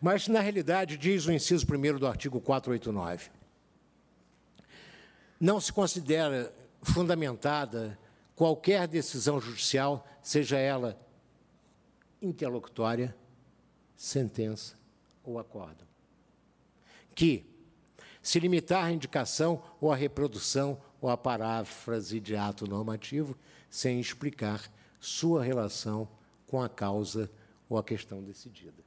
Mas, na realidade, diz o inciso 1 do artigo 489, não se considera fundamentada qualquer decisão judicial, seja ela interlocutória, sentença ou acordo, que se limitar à indicação ou à reprodução ou à paráfrase de ato normativo, sem explicar sua relação com a causa ou a questão decidida.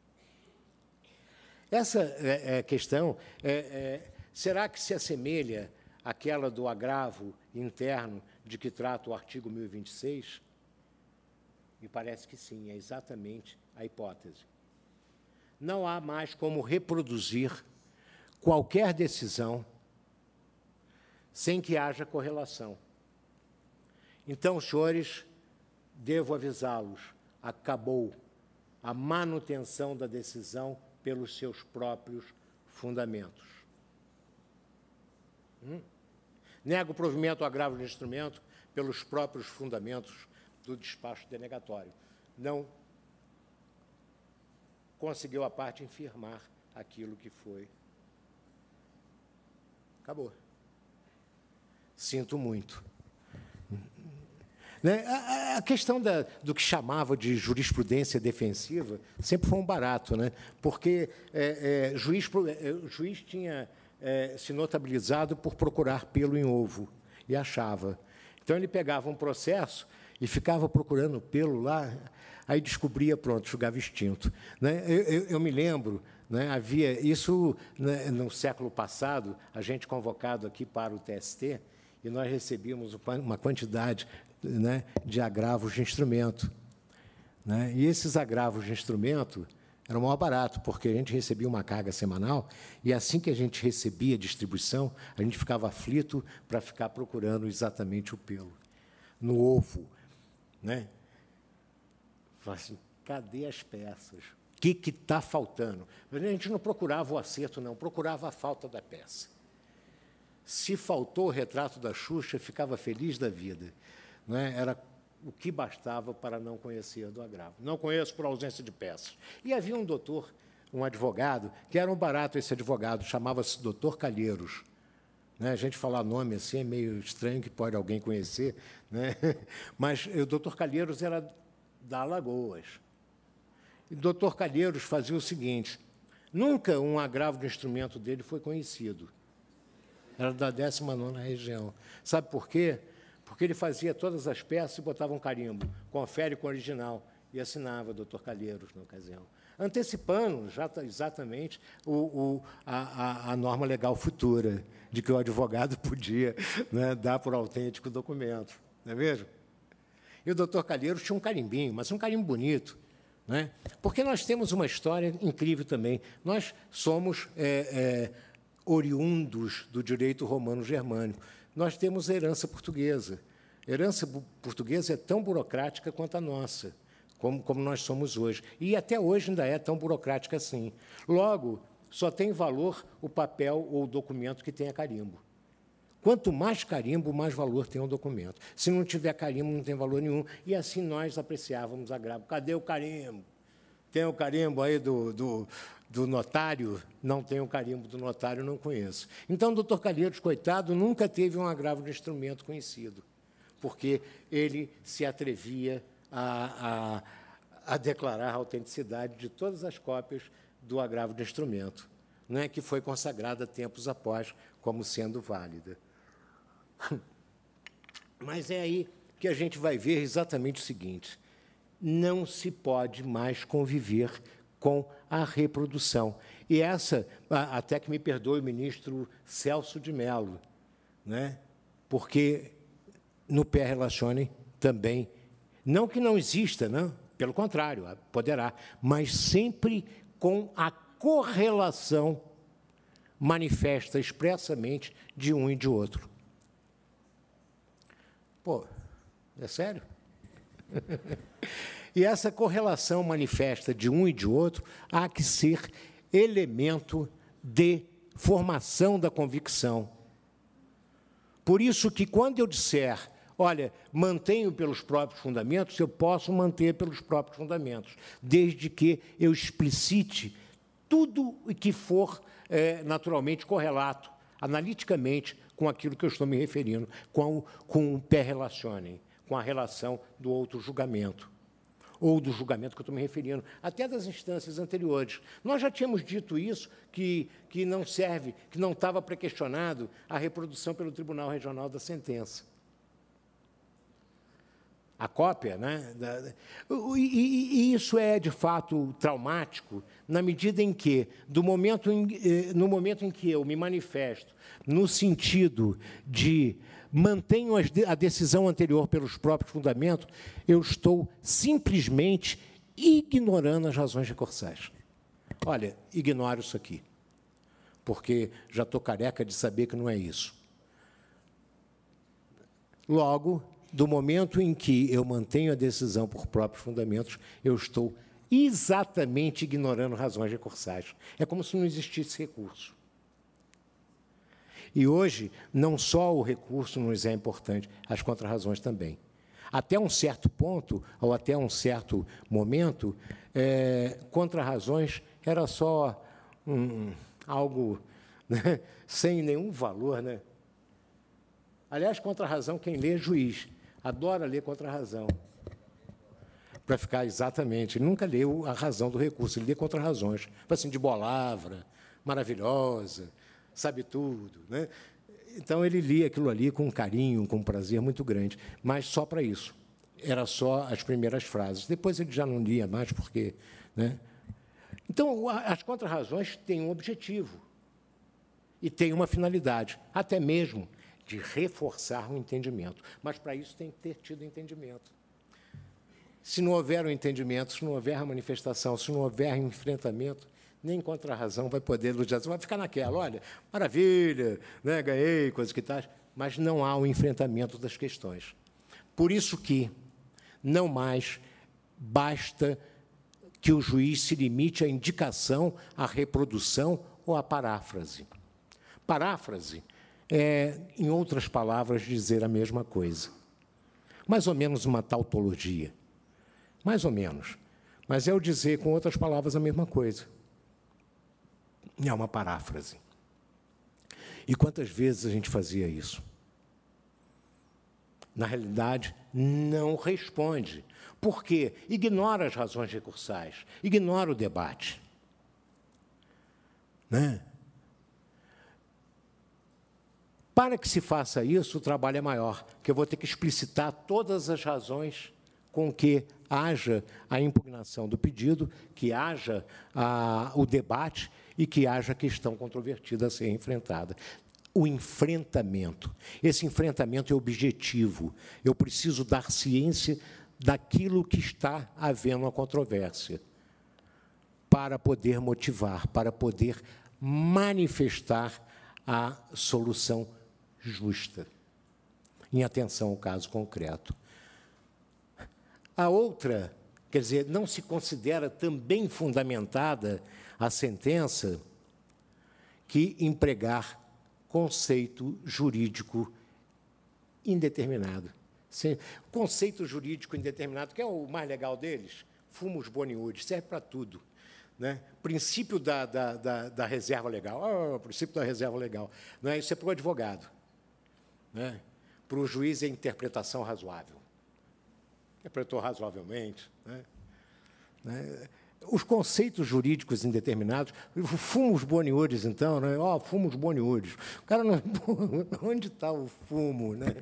Essa é, é, questão é, é, será que se assemelha àquela do agravo interno de que trata o artigo 1026? Me parece que sim, é exatamente a hipótese. Não há mais como reproduzir qualquer decisão sem que haja correlação. Então, senhores, devo avisá-los: acabou a manutenção da decisão pelos seus próprios fundamentos. Hum? Nega o provimento ao agravo do instrumento pelos próprios fundamentos do despacho denegatório. Não conseguiu a parte infirmar aquilo que foi. Acabou. Sinto muito. Né? A, a questão da, do que chamava de jurisprudência defensiva sempre foi um barato, né? porque é, é, juiz, é, é, o juiz tinha é, se notabilizado por procurar pelo em ovo e achava. Então ele pegava um processo e ficava procurando pelo lá, aí descobria, pronto, ficava extinto. Né? Eu, eu, eu me lembro né, havia isso né, no século passado, a gente convocado aqui para o TST, e nós recebíamos uma quantidade né, de agravos de instrumento. Né? E esses agravos de instrumento eram maior barato, porque a gente recebia uma carga semanal e assim que a gente recebia a distribuição, a gente ficava aflito para ficar procurando exatamente o pelo no ovo. Né? Assim, cadê as peças? O que está faltando? A gente não procurava o acerto, não, procurava a falta da peça. Se faltou o retrato da Xuxa, ficava feliz da vida né, era o que bastava para não conhecer do agravo. Não conheço por ausência de peças. E havia um doutor, um advogado, que era um barato esse advogado, chamava-se doutor Calheiros. Né, a gente falar nome assim é meio estranho que pode alguém conhecer, né? mas o doutor Calheiros era da Alagoas. E o doutor Calheiros fazia o seguinte, Nunca um agravo de instrumento dele foi conhecido. Era da 19 região. Sabe por quê? porque ele fazia todas as peças e botava um carimbo, confere com o original, e assinava doutor Calheiros na ocasião, antecipando já exatamente o, o, a, a, norma legal futura de que o advogado podia né, dar por autêntico o documento, não é mesmo? E o doutor Calheiros tinha um carimbinho, mas um carimbo bonito, né? porque nós temos uma história incrível também. Nós somos é, é, oriundos do direito romano-germânico nós temos herança portuguesa. Herança portuguesa é tão burocrática quanto a nossa, como, como nós somos hoje. E até hoje ainda é tão burocrática assim. Logo, só tem valor o papel ou o documento que tenha carimbo. Quanto mais carimbo, mais valor tem o documento. Se não tiver carimbo, não tem valor nenhum. E assim nós apreciávamos a grava. Cadê o carimbo? Tem o carimbo aí do, do, do notário, não tenho o carimbo do notário, não conheço. Então, o doutor Calheiros, coitado, nunca teve um agravo de instrumento conhecido, porque ele se atrevia a, a, a declarar a autenticidade de todas as cópias do agravo de instrumento, é que foi consagrada tempos após como sendo válida. Mas é aí que a gente vai ver exatamente o seguinte: não se pode mais conviver com a reprodução. E essa, até que me perdoe o ministro Celso de Mello, né? porque no pé relacione também, não que não exista, não, né? pelo contrário, poderá, mas sempre com a correlação manifesta expressamente de um e de outro. Pô, é sério? E essa correlação manifesta de um e de outro há que ser elemento de formação da convicção. Por isso que quando eu disser, olha, mantenho pelos próprios fundamentos, eu posso manter pelos próprios fundamentos, desde que eu explicite tudo o que for é, naturalmente correlato, analiticamente, com aquilo que eu estou me referindo, com, com o pé relacionem, com a relação do outro julgamento ou do julgamento que eu estou me referindo, até das instâncias anteriores. Nós já tínhamos dito isso, que, que não serve, que não estava pré-questionado a reprodução pelo Tribunal Regional da sentença. A cópia, né? E, e, e isso é, de fato, traumático, na medida em que, do momento em, eh, no momento em que eu me manifesto no sentido de mantenho a decisão anterior pelos próprios fundamentos, eu estou simplesmente ignorando as razões recursais. Olha, ignoro isso aqui, porque já estou careca de saber que não é isso. Logo, do momento em que eu mantenho a decisão por próprios fundamentos, eu estou exatamente ignorando razões recursais. É como se não existisse recurso. E hoje, não só o recurso nos é importante, as contrarrazões também. Até um certo ponto, ou até um certo momento, é, contrarrazões era só um, algo né, sem nenhum valor. Né? Aliás, contrarrazão, quem lê é juiz. Adora ler contrarrazão. Para ficar exatamente. Ele nunca leu a razão do recurso, ele lê contrarrazões. Tipo assim, de bolavra, maravilhosa sabe tudo. Né? Então, ele lia aquilo ali com um carinho, com um prazer muito grande, mas só para isso. Era só as primeiras frases. Depois ele já não lia mais, porque. Né? Então, as contrarrazões têm um objetivo e têm uma finalidade, até mesmo de reforçar o entendimento. Mas para isso tem que ter tido entendimento. Se não houver o um entendimento, se não houver a manifestação, se não houver enfrentamento, nem contra a razão vai poder elogiar. Você vai ficar naquela, olha, maravilha, né, ganhei, coisa que tal, mas não há o um enfrentamento das questões. Por isso que não mais basta que o juiz se limite à indicação, à reprodução ou à paráfrase. Paráfrase é, em outras palavras, dizer a mesma coisa. Mais ou menos uma tautologia. Mais ou menos. Mas é o dizer, com outras palavras, a mesma coisa. É uma paráfrase. E quantas vezes a gente fazia isso? Na realidade, não responde. Por quê? Ignora as razões recursais, ignora o debate. Né? Para que se faça isso, o trabalho é maior, que eu vou ter que explicitar todas as razões com que haja a impugnação do pedido, que haja a, o debate e que haja questão controvertida a ser enfrentada. O enfrentamento. Esse enfrentamento é objetivo. Eu preciso dar ciência daquilo que está havendo a controvérsia, para poder motivar, para poder manifestar a solução justa, em atenção ao caso concreto. A outra, quer dizer, não se considera também fundamentada a sentença que empregar conceito jurídico indeterminado. conceito jurídico indeterminado, que é o mais legal deles, fumos boniúdes, serve para tudo. Né? Princípio da, da, da, da reserva legal. Oh, princípio da reserva legal. Não é? Isso é para o advogado. Né? Para o juiz é interpretação razoável. Interpretou razoavelmente. Né? né? os conceitos jurídicos indeterminados, fumos boniores, então, né? oh, fumos boniores. O cara não. Onde está o fumo, né?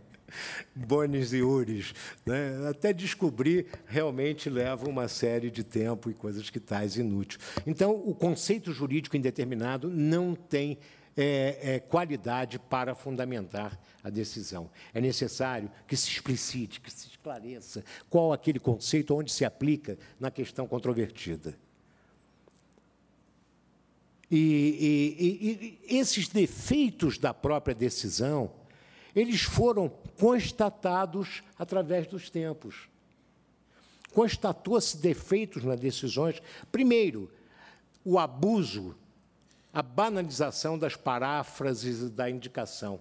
Bones e Ures. Né? Até descobrir realmente leva uma série de tempo e coisas que tais inúteis. Então, o conceito jurídico indeterminado não tem é, é, qualidade para fundamentar a decisão. É necessário que se explicite, que se esclareça qual aquele conceito, onde se aplica na questão controvertida. E, e, e, esses defeitos da própria decisão, eles foram constatados através dos tempos. Constatou-se defeitos nas decisões. Primeiro, o abuso a banalização das paráfrases e da indicação.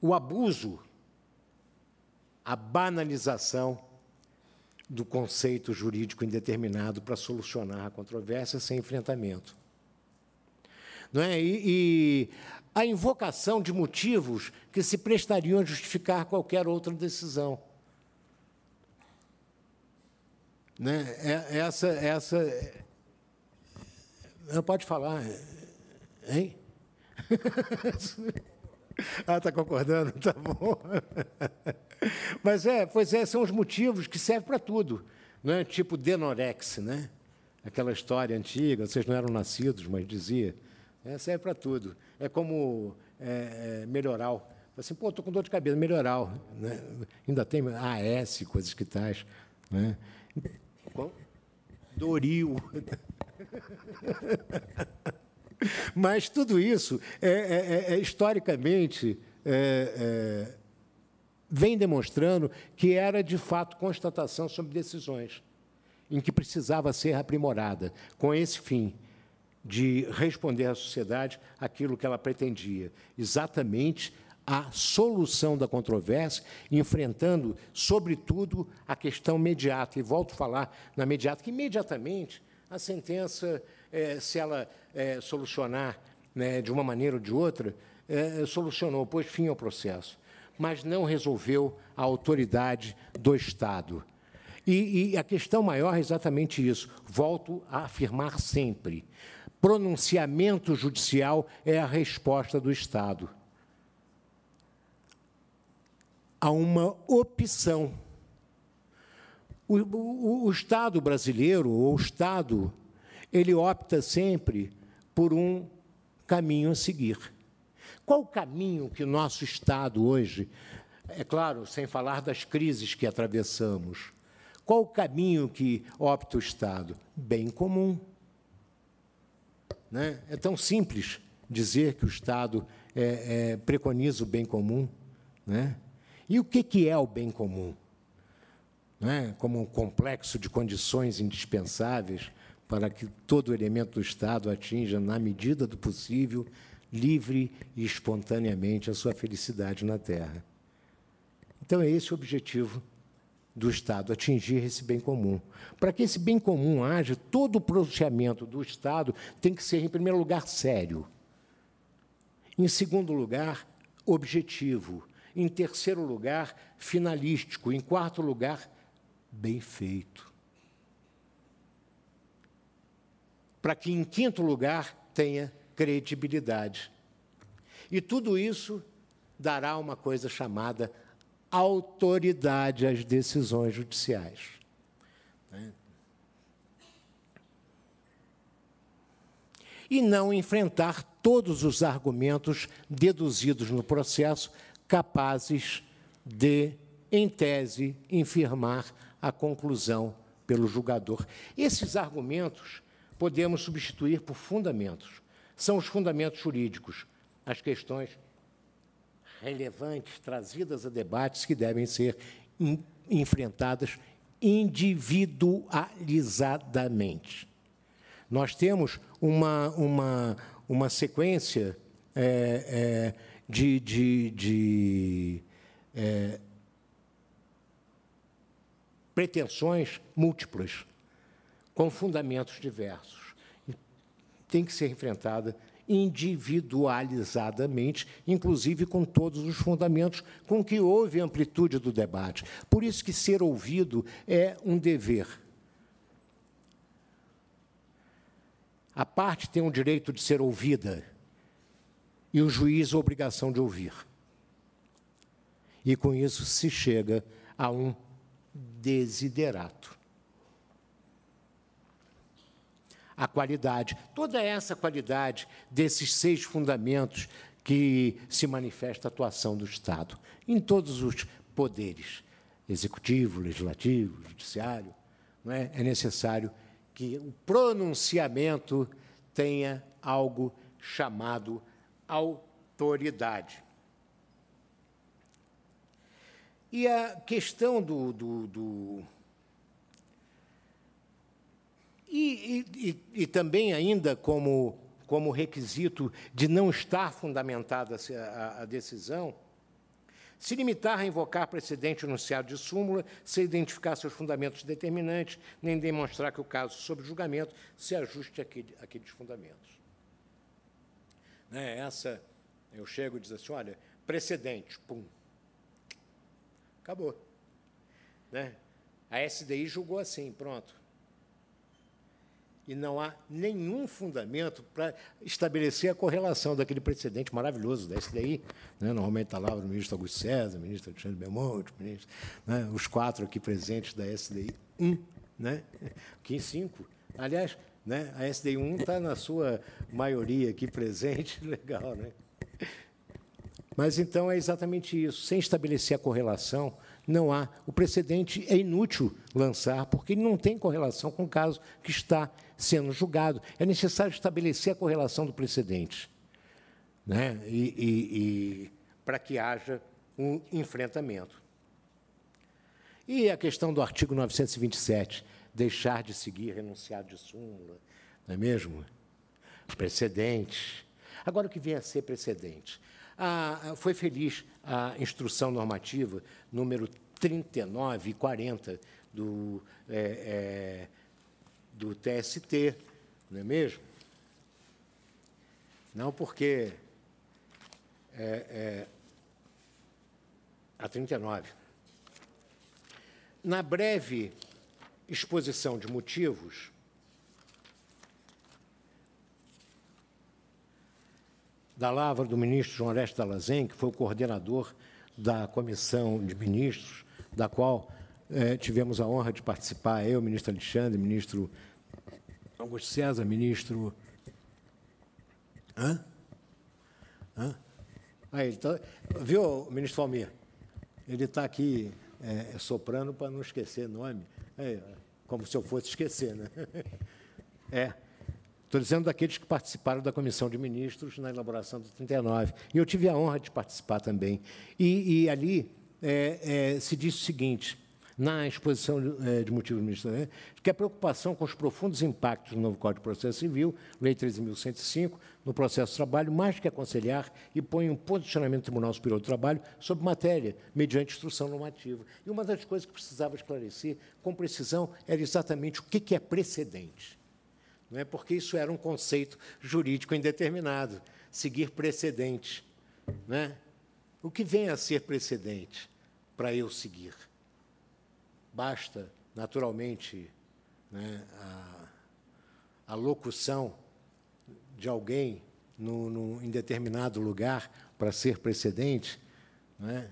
O abuso, a banalização do conceito jurídico indeterminado para solucionar a controvérsia sem enfrentamento. Não é? E, e a invocação de motivos que se prestariam a justificar qualquer outra decisão. Né? É, essa, essa. É, não pode falar, hein? ah, está concordando, tá bom. Mas é, pois é, são os motivos que servem para tudo, né? Tipo denorex, né? Aquela história antiga, vocês não eram nascidos, mas dizia, é, serve para tudo. É como é, é melhoral. Assim, pô, estou com dor de cabeça, melhorar Né? Ainda tem AS, coisas que tais. Né? Doril. Mas tudo isso é, é, é, é historicamente é, é, vem demonstrando que era de fato constatação sobre decisões em que precisava ser aprimorada, com esse fim de responder à sociedade aquilo que ela pretendia, exatamente a solução da controvérsia, enfrentando, sobretudo, a questão mediata. E volto a falar na mediata, que imediatamente a sentença, eh, se ela eh, solucionar né, de uma maneira ou de outra, eh, solucionou, pôs fim ao processo, mas não resolveu a autoridade do Estado. E, e a questão maior é exatamente isso. Volto a afirmar sempre: pronunciamento judicial é a resposta do Estado a uma opção. O, o, o Estado brasileiro, ou o Estado, ele opta sempre por um caminho a seguir. Qual o caminho que o nosso Estado hoje, é claro, sem falar das crises que atravessamos, qual o caminho que opta o Estado? Bem comum. Né? É tão simples dizer que o Estado é, é, preconiza o bem comum. Né? E o que, é o bem comum? É? Como um complexo de condições indispensáveis para que todo elemento do Estado atinja, na medida do possível, livre e espontaneamente a sua felicidade na Terra. Então, é esse o objetivo do Estado, atingir esse bem comum. Para que esse bem comum haja, todo o pronunciamento do Estado tem que ser, em primeiro lugar, sério. Em segundo lugar, objetivo. Em terceiro lugar, finalístico. Em quarto lugar, bem feito. Para que, em quinto lugar, tenha credibilidade. E tudo isso dará uma coisa chamada autoridade às decisões judiciais. Né? E não enfrentar todos os argumentos deduzidos no processo capazes de, em tese, infirmar a conclusão pelo julgador. Esses argumentos podemos substituir por fundamentos. São os fundamentos jurídicos, as questões relevantes trazidas a debates que devem ser enfrentadas individualizadamente. Nós temos uma, uma, uma sequência é, é, de, de, de é, pretensões múltiplas, com fundamentos diversos. Tem que ser enfrentada individualizadamente, inclusive com todos os fundamentos com que houve amplitude do debate. Por isso que ser ouvido é um dever. A parte tem o direito de ser ouvida e o juiz a obrigação de ouvir. E com isso se chega a um desiderato. A qualidade, toda essa qualidade desses seis fundamentos que se manifesta a atuação do Estado em todos os poderes executivo, legislativo, judiciário, não é? é necessário que o pronunciamento tenha algo chamado autoridade. E a questão do. do, do... E, e, e, também, ainda como, como requisito de não estar fundamentada a, a decisão, se limitar a invocar precedente enunciado de súmula, sem identificar seus fundamentos determinantes, nem demonstrar que o caso sob julgamento se ajuste àquele, àqueles fundamentos. Né? Essa, eu chego e diz assim, olha, precedente, pum. Acabou. Né? A SDI julgou assim, pronto. E não há nenhum fundamento para estabelecer a correlação daquele precedente maravilhoso da SDI. Né? Normalmente está lá o ministro Augusto César, o ministro Alexandre Belmonte, ministro, né? os quatro aqui presentes da SDI 1, né? cinco, Aliás, né? A SD1 está na sua maioria aqui presente, legal, né? Mas então é exatamente isso. Sem estabelecer a correlação, não há. O precedente é inútil lançar, porque ele não tem correlação com o caso que está sendo julgado. É necessário estabelecer a correlação do precedente, né? e, e, e para que haja um enfrentamento. E a questão do artigo 927 deixar de seguir renunciado de súmula, não é mesmo? Precedente. Agora, o que vem a ser precedente? Ah, foi feliz a instrução normativa número 39 e 40 do, é, é, do TST, não é mesmo? Não porque é, é, a 39. Na breve exposição de motivos, da lavra do ministro João Oreste Dalazen, que foi o coordenador da comissão de ministros, da qual eh, tivemos a honra de participar, eu, ministro Alexandre, ministro Augusto César, ministro... Hã? Hã? Aí, tá... Viu, ministro Almir? Ele está aqui é, soprando para não esquecer nome. Aí, ó como se eu fosse esquecer, né? É. Estou dizendo daqueles que participaram da comissão de ministros na elaboração do 39. E eu tive a honra de participar também. E, e ali é, é, se diz o seguinte: na exposição de, eh, motivos motivos ministro, que a é preocupação com os profundos impactos do novo Código de Processo Civil, Lei 13.105, no processo de trabalho, mais que aconselhar e põe um posicionamento do Tribunal Superior do Trabalho sobre matéria, mediante instrução normativa. E uma das coisas que precisava esclarecer com precisão era exatamente o que, que é precedente. Não é porque isso era um conceito jurídico indeterminado, seguir precedente. Né? O que vem a ser precedente para eu seguir? Basta, naturalmente, né, a, a, locução de alguém no, no, em determinado lugar para ser precedente. Né?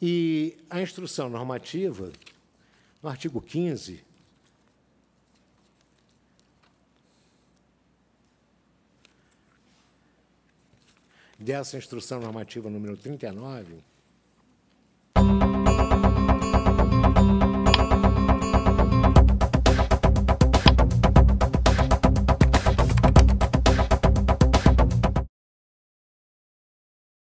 E a instrução normativa, no artigo 15, dessa instrução normativa número 39,